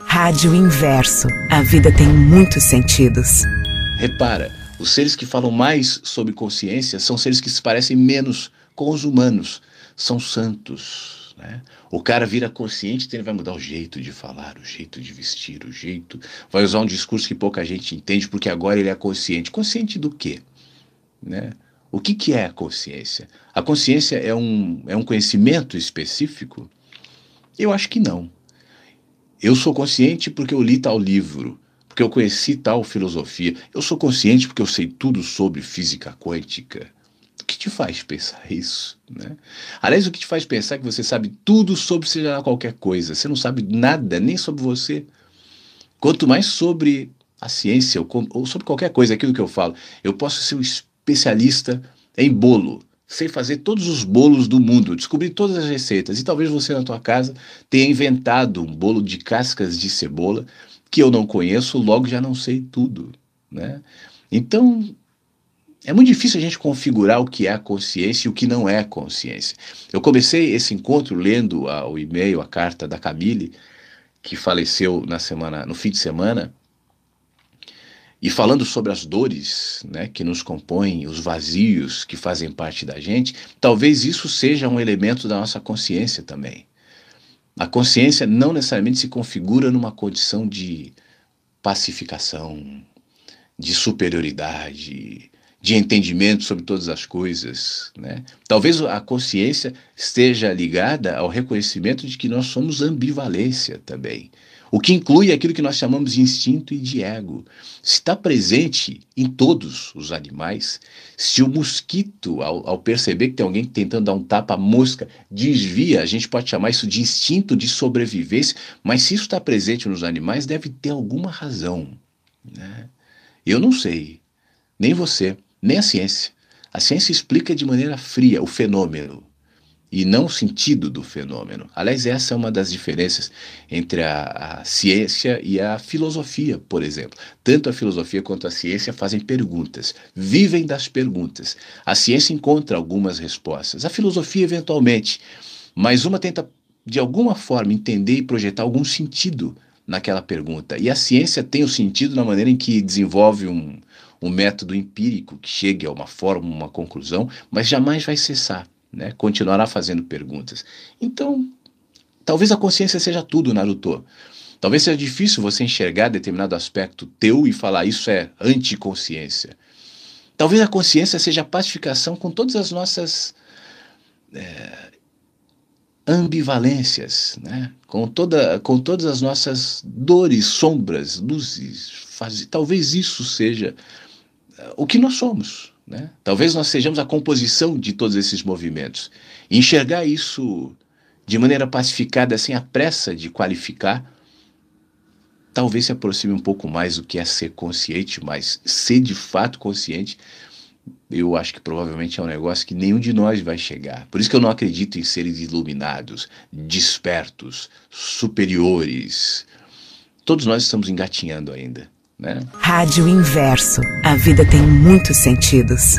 Rádio Inverso. A vida tem muitos sentidos. Repara, os seres que falam mais sobre consciência são seres que se parecem menos com os humanos. São santos. Né? O cara vira consciente, então ele vai mudar o jeito de falar, o jeito de vestir, o jeito. Vai usar um discurso que pouca gente entende, porque agora ele é consciente. Consciente do quê? Né? O que, que é a consciência? A consciência é um, é um conhecimento específico? Eu acho que não. Eu sou consciente porque eu li tal livro, porque eu conheci tal filosofia. Eu sou consciente porque eu sei tudo sobre física quântica. O que te faz pensar isso? Né? Aliás, o que te faz pensar é que você sabe tudo sobre seja lá qualquer coisa? Você não sabe nada, nem sobre você. Quanto mais sobre a ciência ou sobre qualquer coisa, aquilo que eu falo. Eu posso ser um especialista em bolo, sei fazer todos os bolos do mundo, descobri todas as receitas e talvez você na tua casa tenha inventado um bolo de cascas de cebola que eu não conheço, logo já não sei tudo, né? Então, é muito difícil a gente configurar o que é consciência e o que não é consciência. Eu comecei esse encontro lendo a, o e-mail, a carta da Camille, que faleceu na semana, no fim de semana, e falando sobre as dores né, que nos compõem, os vazios que fazem parte da gente, talvez isso seja um elemento da nossa consciência também. A consciência não necessariamente se configura numa condição de pacificação, de superioridade, de entendimento sobre todas as coisas. Né? Talvez a consciência esteja ligada ao reconhecimento de que nós somos ambivalência também o que inclui aquilo que nós chamamos de instinto e de ego. Está presente em todos os animais. Se o mosquito, ao, ao perceber que tem alguém tentando dar um tapa à mosca, desvia, a gente pode chamar isso de instinto de sobrevivência, mas se isso está presente nos animais, deve ter alguma razão. Né? Eu não sei, nem você, nem a ciência. A ciência explica de maneira fria o fenômeno, e não o sentido do fenômeno. Aliás, essa é uma das diferenças entre a, a ciência e a filosofia, por exemplo. Tanto a filosofia quanto a ciência fazem perguntas, vivem das perguntas. A ciência encontra algumas respostas, a filosofia, eventualmente, mas uma tenta, de alguma forma, entender e projetar algum sentido naquela pergunta. E a ciência tem o sentido na maneira em que desenvolve um, um método empírico que chegue a uma forma, uma conclusão, mas jamais vai cessar né? Continuará fazendo perguntas. Então, talvez a consciência seja tudo, Naruto. Talvez seja difícil você enxergar determinado aspecto teu e falar isso é anticonsciência. Talvez a consciência seja a pacificação com todas as nossas é, ambivalências, né? com, toda, com todas as nossas dores, sombras, luzes. Faz, talvez isso seja o que nós somos. Né? Talvez nós sejamos a composição de todos esses movimentos. E enxergar isso de maneira pacificada, sem a pressa de qualificar, talvez se aproxime um pouco mais do que é ser consciente, mas ser de fato consciente, eu acho que provavelmente é um negócio que nenhum de nós vai chegar. Por isso que eu não acredito em seres iluminados, despertos, superiores. Todos nós estamos engatinhando ainda. Né? Rádio Inverso. A vida tem muitos sentidos.